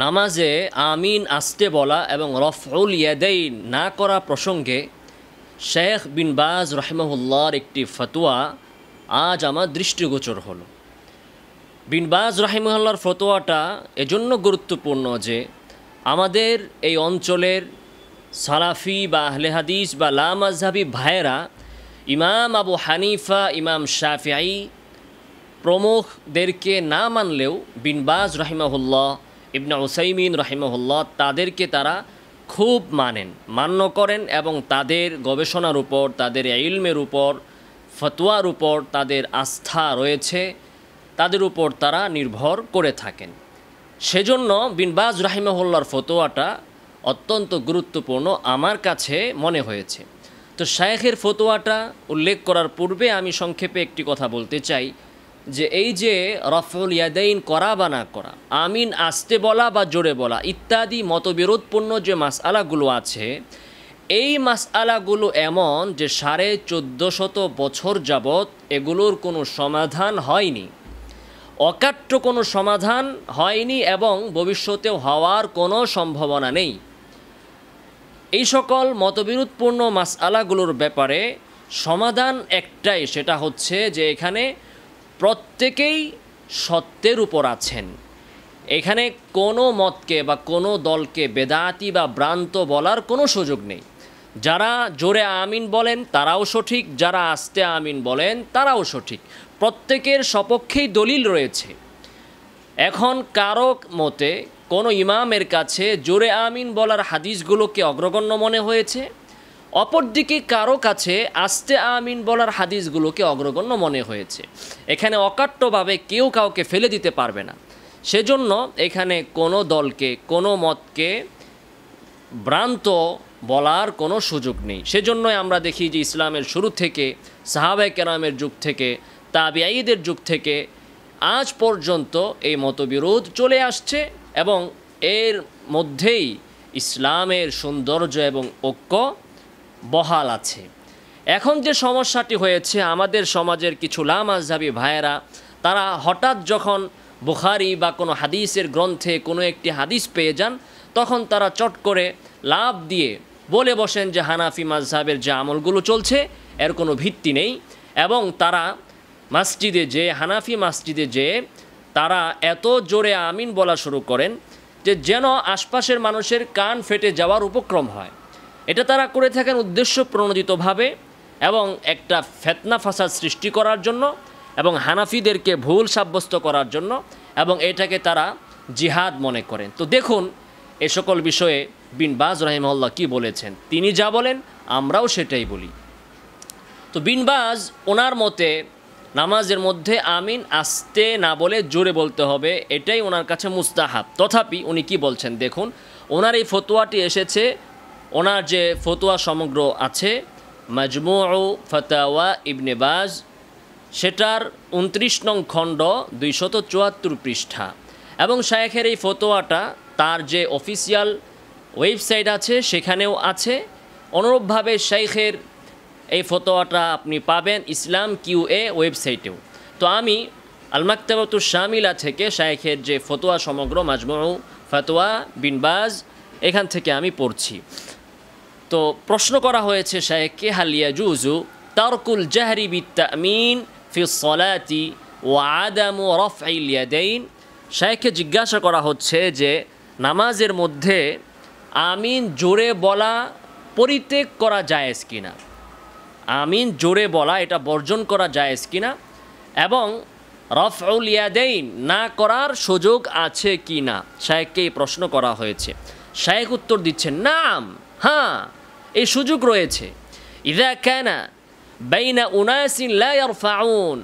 নামাজে আমিন আসতে বলা এবং রফউল ইয়াদেই না করা প্রসঙ্গে শেখ বিন বাজ রহমাহুল্লার একটি ফতোয়া আজ আমার দৃষ্টিগোচর হল বিন বাজ রাহিমহল্লার ফতোয়াটা এজন্য গুরুত্বপূর্ণ যে আমাদের এই অঞ্চলের সালাফি বা আহলেহাদিস বা বা লামাজহাবি ভাইয়েরা ইমাম আবু হানিফা ইমাম শাফিয়াই প্রমুখদেরকে না মানলেও বিনবাজ রাহিমাহুল্লাহ ইবনা ওসাইমিন রাহিমহল্লা তাদেরকে তারা খুব মানেন মান্য করেন এবং তাদের গবেষণার উপর তাদের ইলমের উপর ফতোয়ার উপর তাদের আস্থা রয়েছে তাদের উপর তারা নির্ভর করে থাকেন সেজন্য বিনবাজ রাহিমহল্লার ফতোয়াটা অত্যন্ত গুরুত্বপূর্ণ আমার কাছে মনে হয়েছে তো শায়েখের ফতোয়াটা উল্লেখ করার পূর্বে আমি সংক্ষেপে একটি কথা বলতে চাই যে এই যে রফুল ইয়াদাইন করা বা না করা আমিন আস্তে বলা বা জোরে বলা ইত্যাদি মতবিরোধপূর্ণ যে মাসআলাগুলো আছে এই মাসআলাগুলো এমন যে সাড়ে চোদ্দো শত বছর যাবৎ এগুলোর কোনো সমাধান হয়নি অকাট্য কোনো সমাধান হয়নি এবং ভবিষ্যতেও হওয়ার কোনো সম্ভাবনা নেই এই সকল মতবিরোধপূর্ণ মাসআলাগুলোর ব্যাপারে সমাধান একটাই সেটা হচ্ছে যে এখানে প্রত্যেকেই সত্যের উপর আছেন এখানে কোনো মতকে বা কোনো দলকে বেদাতি বা ভ্রান্ত বলার কোনো সুযোগ নেই যারা জোরে আমিন বলেন তারাও সঠিক যারা আস্তে আমিন বলেন তারাও সঠিক প্রত্যেকের সপক্ষেই দলিল রয়েছে এখন কারো মতে কোনো ইমামের কাছে জোরে আমিন বলার হাদিসগুলোকে অগ্রগণ্য মনে হয়েছে অপরদিকে কারো কাছে আস্তে আমিন বলার হাদিসগুলোকে অগ্রগণ্য মনে হয়েছে এখানে অকাট্যভাবে কেউ কাউকে ফেলে দিতে পারবে না সেজন্য এখানে কোনো দলকে কোনো মতকে ভ্রান্ত বলার কোনো সুযোগ নেই সেজন্যই আমরা দেখি যে ইসলামের শুরু থেকে সাহাবে কেরামের যুগ থেকে তাবিয়াইদের যুগ থেকে আজ পর্যন্ত এই মতবিরোধ চলে আসছে এবং এর মধ্যেই ইসলামের সৌন্দর্য এবং ঐক্য বহাল আছে এখন যে সমস্যাটি হয়েছে আমাদের সমাজের কিছু লামাজাবি ভাইয়েরা তারা হঠাৎ যখন বুখারি বা কোনো হাদিসের গ্রন্থে কোনো একটি হাদিস পেয়ে যান তখন তারা চট করে লাভ দিয়ে বলে বসেন যে হানাফি মাজহাবের যে আমলগুলো চলছে এর কোনো ভিত্তি নেই এবং তারা মাসজিদে যে হানাফি মাসজিদে যে তারা এত জোরে আমিন বলা শুরু করেন যে যেন আশপাশের মানুষের কান ফেটে যাওয়ার উপক্রম হয় এটা তারা করে থাকেন উদ্দেশ্য প্রণোদিতভাবে এবং একটা ফেতনা ফাসাদ সৃষ্টি করার জন্য এবং হানাফিদেরকে ভুল সাব্যস্ত করার জন্য এবং এটাকে তারা জিহাদ মনে করেন তো দেখুন এ সকল বিষয়ে বিন বাজ রাহিমহল্লা কি বলেছেন তিনি যা বলেন আমরাও সেটাই বলি তো বিনবাজ ওনার মতে নামাজের মধ্যে আমিন আসতে না বলে জোরে বলতে হবে এটাই ওনার কাছে মুস্তাহাব তথাপি উনি কি বলছেন দেখুন ওনার এই ফতোয়াটি এসেছে ওনার যে ফতোয়া সমগ্র আছে মজমু ফতাওয়া ইবনে বাজ সেটার উনত্রিশ নং খণ্ড দুইশত চুয়াত্তর পৃষ্ঠা এবং শায়েখের এই ফতোয়াটা তার যে অফিসিয়াল ওয়েবসাইট আছে সেখানেও আছে অনুরূপভাবে শাইখের এই ফতোয়াটা আপনি পাবেন ইসলাম কিউ এ ওয়েবসাইটেও তো আমি আলমাক্তাবতু শামিলা থেকে শায়েখের যে ফতোয়া সমগ্র মাজমু ফতোয়া বিনবাজ এখান থেকে আমি পড়ছি তো প্রশ্ন করা হয়েছে কে হালিয়া জুজু তারকুল জাহরি বিত্তামিন ফিসলাতি ও আদাম ও রফ ইয়াদাইন শায়েককে জিজ্ঞাসা করা হচ্ছে যে নামাজের মধ্যে আমিন জোরে বলা পরিত্যাগ করা কি কিনা আমিন জোরে বলা এটা বর্জন করা কি কিনা এবং রফ ইয়াদাইন না করার সুযোগ আছে কি না শায়েককে এই প্রশ্ন করা হয়েছে শায়েক উত্তর দিচ্ছেন নাম হ্যাঁ এই সুযোগ রয়েছে ইদা কানা বাইনা উনাসিন লা ইয়ারফাউন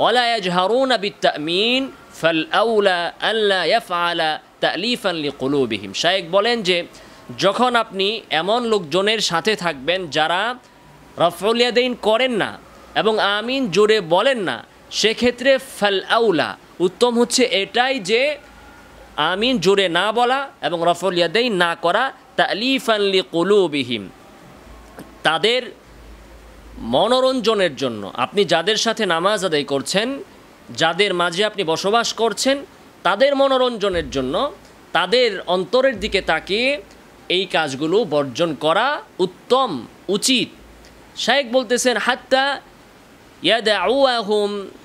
ওয়ালা ইয়াজহারুনা বিত্তামিন ফাল আউলা আল্লা ইয়াফআলা তালিফান লিকুলুবিহিম শায়েক বলেন যে যখন আপনি এমন লোকজনের সাথে থাকবেন যারা রফউল করেন না এবং আমিন জোরে বলেন না সেক্ষেত্রে ফাল আউলা উত্তম হচ্ছে এটাই যে আমিন জোরে না বলা এবং রফল ইয়াদাই না করা তালিফানলি কুলুবিহিম তাদের মনোরঞ্জনের জন্য আপনি যাদের সাথে নামাজ আদায় করছেন যাদের মাঝে আপনি বসবাস করছেন তাদের মনোরঞ্জনের জন্য তাদের অন্তরের দিকে তাকিয়ে এই কাজগুলো বর্জন করা উত্তম উচিত শাহেক বলতেছেন হাত্তা ইয়াদ আহম